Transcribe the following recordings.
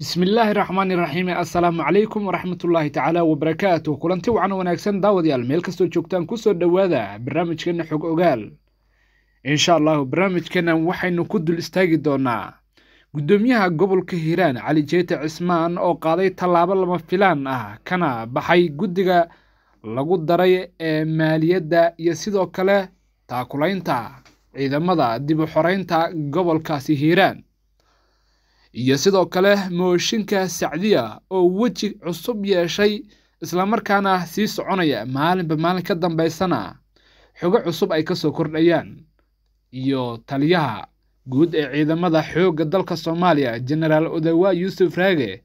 بسم الله الرحمن الرحيم السلام عليكم ورحمة الله تعالى وبركاته كلنتي وعن وناكسن داود يال ميل كستو جوكتان كسو دوادا برنامج كنا حق أغال إن شاء الله برنامج كنا وحي نكد الاستاقي دونا قدوميها قبل كهيران علي جيت عثمان أو قاضي طلاب لما فلان آه كنا بحي قدقا لغو داري ماليادا يسيدو كلا تاكولين تا إذا مضى ديبو حورين تا قبل كاسي هيران iyo sidoo kale mooshinka sacdiya oo weji cusub yeeshay islamarkaana sii soconaya maalinba maalin ka dambaysana xogo cusub ay kasoo kordhayaan iyo taliyaha guud ee ciidamada xoogga dalka soomaaliya jenaraal odawa yuusuf raage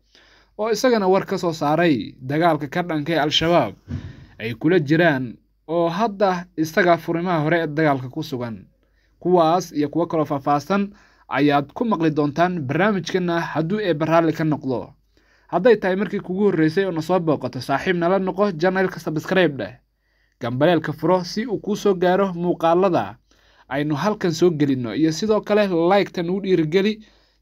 oo isagana war ka soo saaray dagaalka ka dhanka ee al-shabaab ay kula jiraan oo hadda isaga furimaha hore ee dagaalka ku sugan kuwaas iyo kuwo kaloo faahfaahsan ayaad ku maqli doontaan barnaamijkanna hadduu eebba raalli ka noqdo hadday tahay markii kugu horreysay oo na soo booqato saaxiib nala noqo janalka sabskribe dheh gambaleelka furo si uu kuu soo gaaro muuqaalada aynu halkan soo gelinno iyo sidoo kale laygtan uu dhiirigeli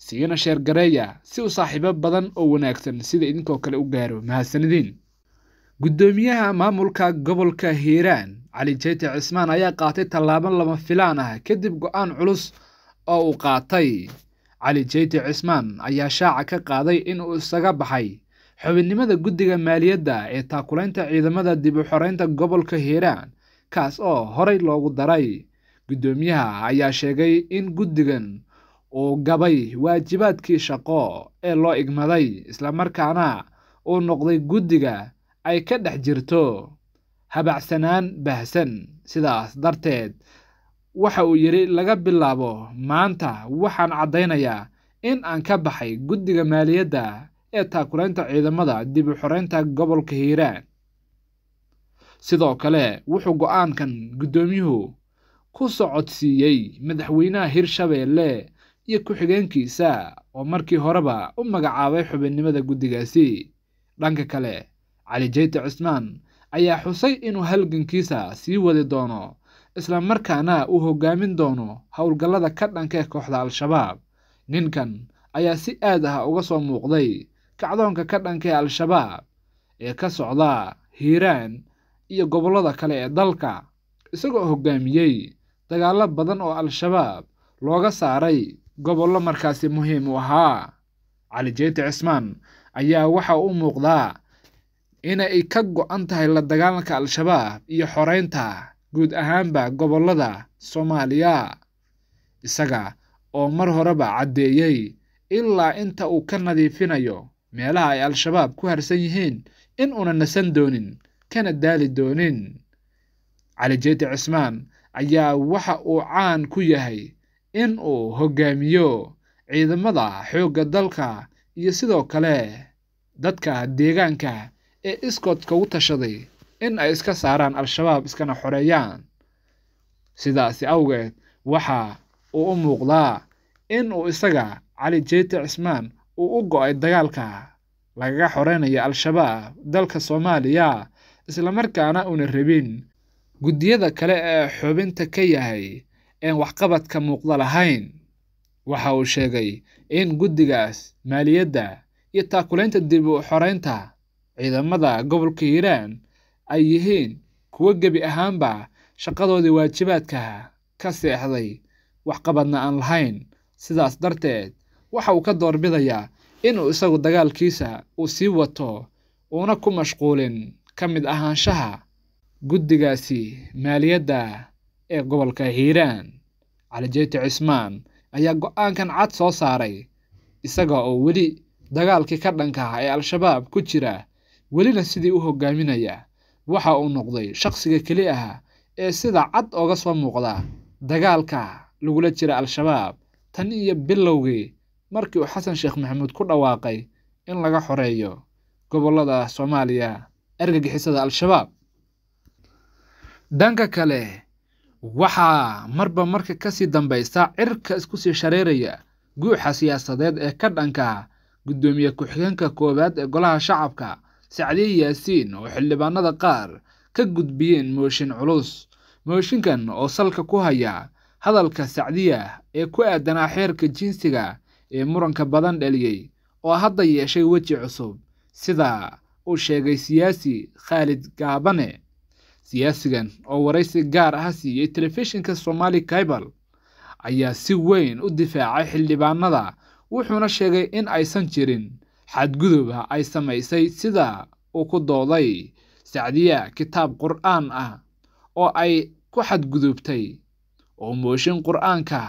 siina sheergareeya si uu saaxiibo badan oo wanaagsan sida idinkoo kale u gaaro mahadsanidin guddoomiyaha maamulka gobolka hiiraan cali jeyte cismaan ayaa qaatay tallaabo lama filaan ah kadib go'aan culus oo uu qaatay cali jeydi cismaan ayaa shaaca ka qaaday in uu isaga baxay xubinnimada guddiga maaliyadda ee taakulaynta ciidamada dib u gobolka hiiraan kaas oo horay loogu daray guddoomiyaha ayaa sheegay in guddigan uu gabay waajibaadkii shaqo ee loo igmaday islamarkaana uu noqday guddiga ay ka dhex jirto habacsanaan baahsan sidaas darteed waxa uu yidhi laga bilaabo maanta waxaan caddaynayaa in aan ka baxay guddiga maaliyadda ee taakulaynta ciidamada dib u gobolka hiiraan sidoo kale wuxuu go'aankan guddoomiyuhu ku socodsiiyey madaxweynaha hirshabeelle iyo ku-xigeenkiisa oo markii horeba u magacaabay xubinnimada guddigaasi dhanka kale cali jeyte cismaan ayaa xusay inuu halgankiisa sii wadi doono isla markaana uu hogaamin doono howlgallada ka dhanka ee kooxda al-shabaab ninkan ayaa si aad ah uga soo muuqday kacdoonka ka dhanka ee al-shabaab ee ka socda hiiraan iyo gobollada kale ee dalka isagoo hogaamiyey dagaallo badan oo al-shabaab looga saaray gobollo markaasi muhiim u ahaa cali jeyti cismaan ayaa waxa u muuqdaa inay ka go'an tahay la dagaalanka al-shabaab iyo xoraynta guud ahaanba gobollada Soomaaliya isaga oo mar horeba caddeeyey ilaa inta uu ka nadiifinayo meelaha ay al-shabaab ku harsan yihiin in una nasan doonin kana daali doonin cali jeeti cismaan ayaa waxa uu caan ku yahay in uu hoggaamiyo ciidamada xoogga dalka iyo sidoo kale dadka deegaanka ee iskoodka u tashaday in ay iska saaraan al-shabaab iskana xoreeyaan sidaasi awgeed waxa uu u muuqdaa in uu isaga cali jeete cismaan uu u go'ay dagaalka lagaga xoreynaya al-shabaab dalka soomaaliya islamarkaana una rabin guddiyada kale ee xubinta ka yahay een waxqabadka muuqda lahayn waxa uu sheegay in guddigaas maaliyadda iyo taakulaynta dib u xoreynta ciidamada gobolka hiiraan ay yihiin kuwo gebi ahaanba shaqadoodii waajibaadka ka seexday waxqabadna aan lahayn sidaas darteed waxa uu ka doorbidayaa inuu isagu dagaalkiisa uu sii wato uuna ku mashquulin ka mid ahaanshaha guddigaasi maaliyadda ee gobolka hiiraan calijeyti cismaan ayaa go'aankan cad soo saaray isaga oo weli dagaalkii ka dhanka ah ee al-shabaab ku jira welina sidii u hogaaminaya waxa uu noqday shakhsiga keli aha ee sida cad ooga soo muuqda dagaalka lagula jira al-shabaab tan iyo bilowgii markii uu xasan sheekh maxamuud ku dhawaaqay in laga xoreeyo gobollada soomaaliya argagixisada al-shabaab dhanka kale waxaa marba marka kasii dambaysta cirka isku sii shareeraya guuxa siyaasadeed ee ka dhanka guddoomiye ku-xigeenka koowaad ee golaha shacabka sacdiye yaasiin oo xildhibaanada qaar ka gudbiyeen mooshin culus mooshinkan oo salka ku haya hadalka sacdiya ah ee ku aadanaa xeerka jinsiga ee muranka badan dhaliyey oo hadda yeeshay weji cusub sidaa uu sheegay siyaasi khaalid gaabane siyaasigan oo waraysi gaar ah siiyey telefishinka somaali kaibal ayaa si weyn u difaacay xildhibaanada wuxuuna sheegay in aysan jirin xadgudub ah ay samaysay sida uu ku dooday sacdiya kitaab qur'aan ah oo ay ku xadgudubtay oo mooshin qur'aanka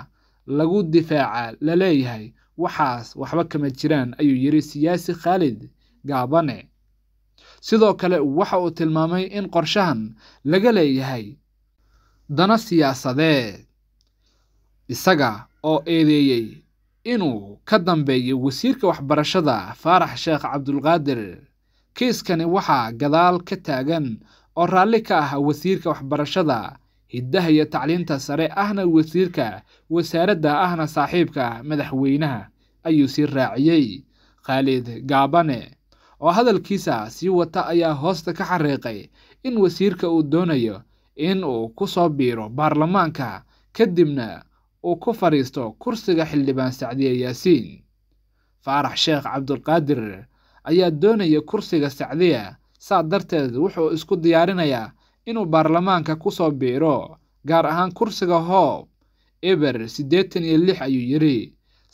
lagu difaaca la leeyahay waxaas waxba kama jiraan ayuu yidhi siyaasi khaalid gaabane sidoo kale waxa uu tilmaamay in qorshahan laga leeyahay dana siyaasadeed isaga oo eedeeyey inuu ka dambeeyo wasiirka waxbarashada faarax sheekh cabdulqaadir kiiskani waxaa gadaal ka taagan oo raalli ka ah wasiirka waxbarashada hiddaha iyo tacliinta sare ahna wasiirka wasaaradda ahna saaxiibka madaxweynaha ayuu sii raaciyey khaalid gaabane oo hadalkiisa sii wata ayaa hoosta ka xariiqay in wasiirka uu doonayo in uu ku soo biiro baarlamaanka kadibna uu ku fadhiisto kursiga xildhibaan sacdiye yaasiin faarax sheekh cabdulqaadir ayaa doonaya kursiga sacdiya saa darteed wuxuu isku diyaarinayaa inuu baarlamaanka ku soo biiro gaar ahaan kursiga hoob eber siddeetan iyo lix ayuu yidhi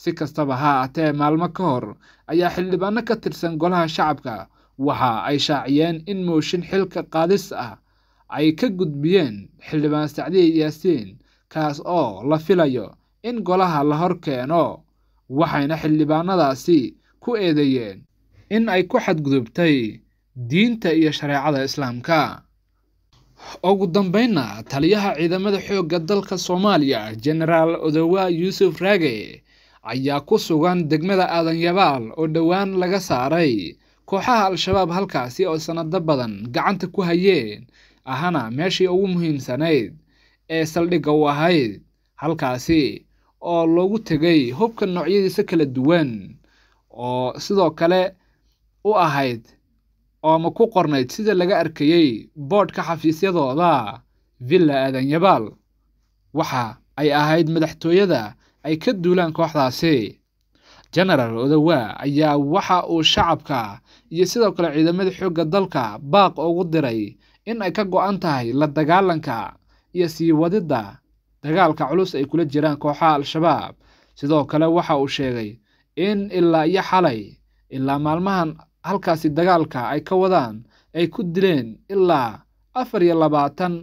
si kastaba ha atee maalmo ka hor ayaa xildhibaano ka tirsan golaha shacabka waxa ay shaaciyeen in mooshin xilka qaadis ah ay ka gudbiyeen xildhibaan sacdiya yaasiin kaas oo la filayo in golaha la hor keeno waxayna xildhibaanadaasi ku eedeeyeen in ay ku xadgudubtay diinta iyo shareecada islaamka ugu dambaynna taliyaha ciidamada xoogga dalka soomaaliya genaraal odowa yuusuf raage ayaa ku sugan degmada aadanyabaal oo dhowaan laga saaray kooxaha al-shabaab halkaasi oo sannado badan gacanta ku hayeen ahana meeshii ugu muhiimsanayd ee saldhigga u ahayd halkaasi oo loogu tegay hubka noocyadiisa kala duwan oo sidoo kale u ahayd ooma ku qornayd sida laga arkayey boodhka xafiisyadooda villa aadan aadanyabaal waxa ay ahayd madaxtooyada ay ka duulaan kooxdaasi jenaraal odawa ayaa waxa uu shacabka iyo sidoo kale ciidamada xoogga dalka baaq ugu diray in ay ka go'an tahay la dagaalanka iyo sii wadidda dagaalka culus ay kula jiraan kooxaha al-shabaab sidoo kale waxa uu sheegay in ilaa iyo xalay ilaa maalmahan halkaasi dagaalka ay ka wadaan ay ku dileen ilaa afar iyo labaatan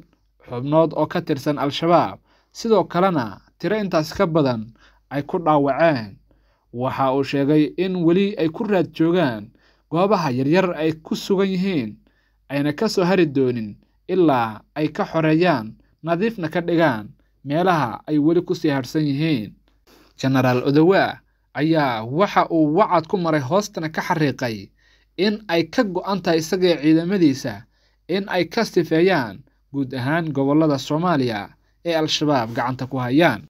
xubnood oo ka tirsan al-shabaab sidoo kalena tiro intaas ka badan ay ku dhaawaceen waxa uu sheegay in weli ay ku raad joogaan goobaha yaryar ay ku sugan yihiin ayna ka soo hari doonin ilaa ay ka xoreeyaan nadiifna ka dhigaan meelaha ay weli ku sii hadhsan yihiin jenaraal odowaa ayaa waxa uu wacad ku maray hoostana ka xariiqay in ay ka go'an tahay isagao ciidamadiisa in ay ka sifeeyaan guud ahaan gobollada soomaaliya ee al-shabaab gacanta ku hayaan